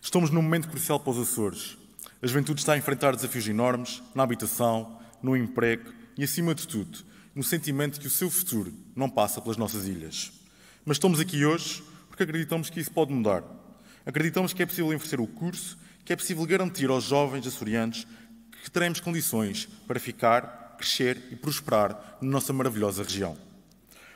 Estamos num momento crucial para os Açores. A juventude está a enfrentar desafios enormes na habitação, no emprego e, acima de tudo, no sentimento que o seu futuro não passa pelas nossas ilhas. Mas estamos aqui hoje porque acreditamos que isso pode mudar. Acreditamos que é possível oferecer o curso, que é possível garantir aos jovens açorianos que teremos condições para ficar, crescer e prosperar na nossa maravilhosa região.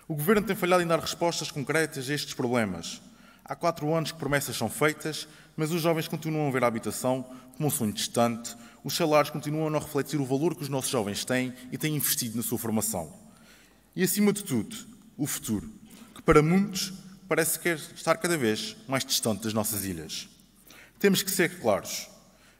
O Governo tem falhado em dar respostas concretas a estes problemas. Há quatro anos que promessas são feitas, mas os jovens continuam a ver a habitação como um sonho distante, os salários continuam a não refletir o valor que os nossos jovens têm e têm investido na sua formação. E, acima de tudo, o futuro, que para muitos parece que estar cada vez mais distante das nossas ilhas. Temos que ser claros.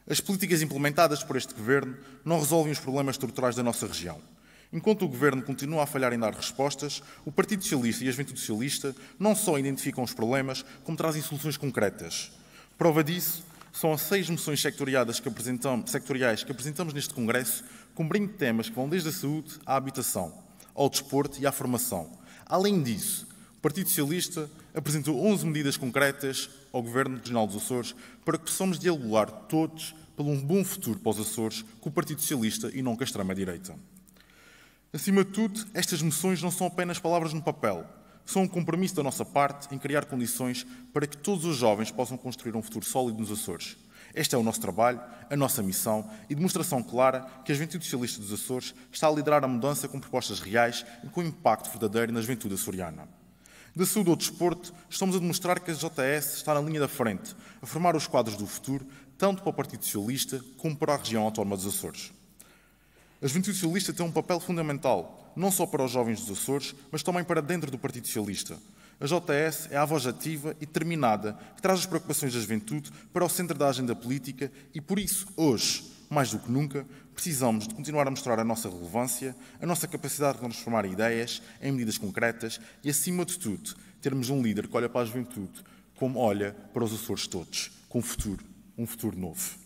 As políticas implementadas por este governo não resolvem os problemas estruturais da nossa região. Enquanto o Governo continua a falhar em dar respostas, o Partido Socialista e a Juventude Socialista não só identificam os problemas, como trazem soluções concretas. Prova disso são as seis moções sectoriadas que sectoriais que apresentamos neste Congresso, cobrindo temas que vão desde a saúde à habitação, ao desporto e à formação. Além disso, o Partido Socialista apresentou 11 medidas concretas ao Governo Regional dos Açores para que possamos dialogar todos por um bom futuro para os Açores com o Partido Socialista e não com a extrema-direita. Acima de tudo, estas moções não são apenas palavras no papel, são um compromisso da nossa parte em criar condições para que todos os jovens possam construir um futuro sólido nos Açores. Este é o nosso trabalho, a nossa missão e demonstração clara que a Juventude Socialista dos Açores está a liderar a mudança com propostas reais e com impacto verdadeiro na juventude açoriana. Da saúde ao desporto, estamos a demonstrar que a JS está na linha da frente, a formar os quadros do futuro, tanto para o Partido Socialista como para a região autónoma dos Açores. A Juventude Socialista tem um papel fundamental, não só para os jovens dos Açores, mas também para dentro do Partido Socialista. A JS é a voz ativa e determinada que traz as preocupações da juventude para o centro da agenda política e, por isso, hoje, mais do que nunca, precisamos de continuar a mostrar a nossa relevância, a nossa capacidade de transformar ideias em medidas concretas e, acima de tudo, termos um líder que olha para a juventude como olha para os Açores todos, com um futuro, um futuro novo.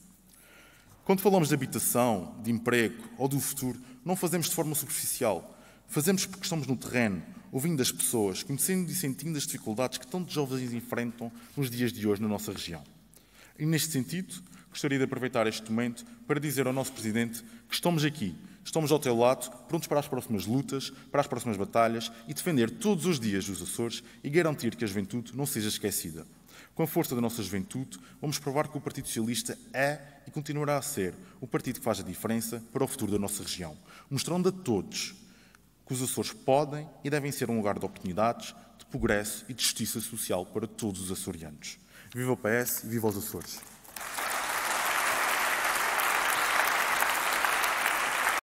Quando falamos de habitação, de emprego ou do futuro, não fazemos de forma superficial. Fazemos porque estamos no terreno, ouvindo as pessoas, conhecendo e sentindo as dificuldades que tantos jovens enfrentam nos dias de hoje na nossa região. E neste sentido, gostaria de aproveitar este momento para dizer ao nosso Presidente que estamos aqui, estamos ao teu lado, prontos para as próximas lutas, para as próximas batalhas e defender todos os dias os Açores e garantir que a juventude não seja esquecida. Com a força da nossa juventude, vamos provar que o Partido Socialista é e continuará a ser o partido que faz a diferença para o futuro da nossa região, mostrando a todos que os Açores podem e devem ser um lugar de oportunidades, de progresso e de justiça social para todos os açorianos. Viva o PS e viva os Açores!